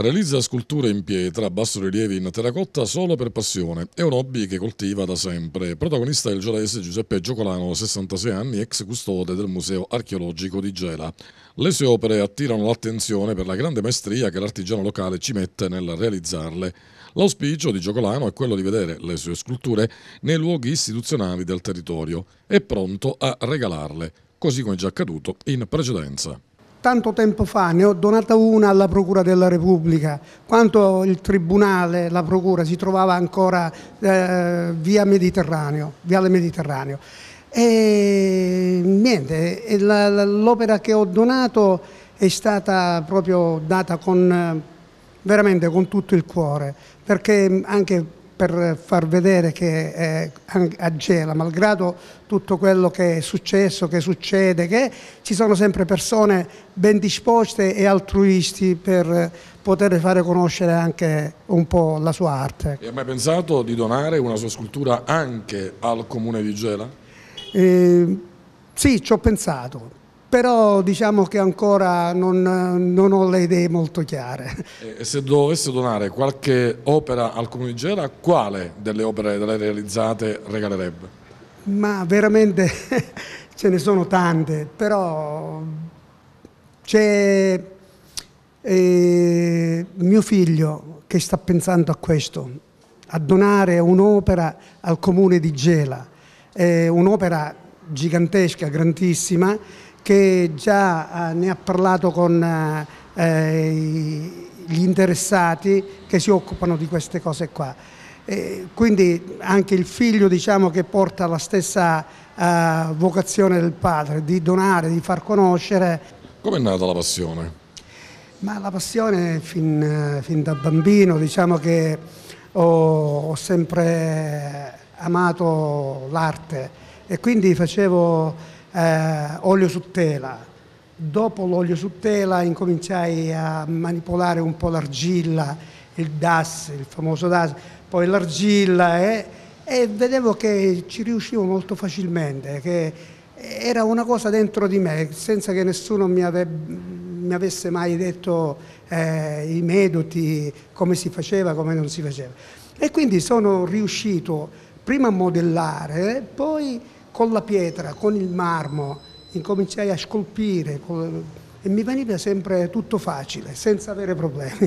Realizza sculture in pietra, bassorilievi in terracotta solo per passione. È un hobby che coltiva da sempre. Protagonista è il giolese Giuseppe Giocolano, 66 anni, ex custode del Museo Archeologico di Gela. Le sue opere attirano l'attenzione per la grande maestria che l'artigiano locale ci mette nel realizzarle. L'auspicio di Giocolano è quello di vedere le sue sculture nei luoghi istituzionali del territorio. È pronto a regalarle, così come già accaduto in precedenza tanto tempo fa, ne ho donata una alla Procura della Repubblica, quando il Tribunale, la Procura, si trovava ancora eh, via Mediterraneo, viale Mediterraneo. E niente, l'opera che ho donato è stata proprio data con, veramente con tutto il cuore, perché anche per far vedere che eh, Gela, malgrado tutto quello che è successo, che succede, che ci sono sempre persone ben disposte e altruisti per poter fare conoscere anche un po' la sua arte. Ecco. E hai mai pensato di donare una sua scultura anche al comune di Gela? Eh, sì, ci ho pensato, però diciamo che ancora non, non, ho le idee molto chiare. Eh, e se dovesse donare qualche opera al Comune di Gera, quale delle opere delle realizzate regalerebbe? Ma veramente ce ne sono tante, però c'è eh, mio figlio che sta pensando a questo, a donare un'opera al Comune di Gela, eh, un'opera gigantesca, grandissima, che già eh, ne ha parlato con eh, gli interessati che si occupano di queste cose qua. E eh, quindi anche il figlio diciamo, che porta la stessa uh, vocazione del padre, di donare, di far conoscere. Come è nata la passione? Ma la passione fin, fin da bambino, diciamo che ho, ho sempre amato l'arte, e quindi facevo eh, olio su tela. Dopo l'olio su tela incominciai a manipolare un po' l'argilla, il DAS, il famoso DAS, poi l'argilla e, e vedevo che ci riuscivo molto facilmente, che era una cosa dentro di me, senza che nessuno mi, ave, mi avesse mai detto eh, i metodi, come si faceva, come non si faceva. E quindi sono riuscito prima a modellare, poi con la pietra, con il marmo, incominciai a scolpire e mi veniva sempre tutto facile, senza avere problemi.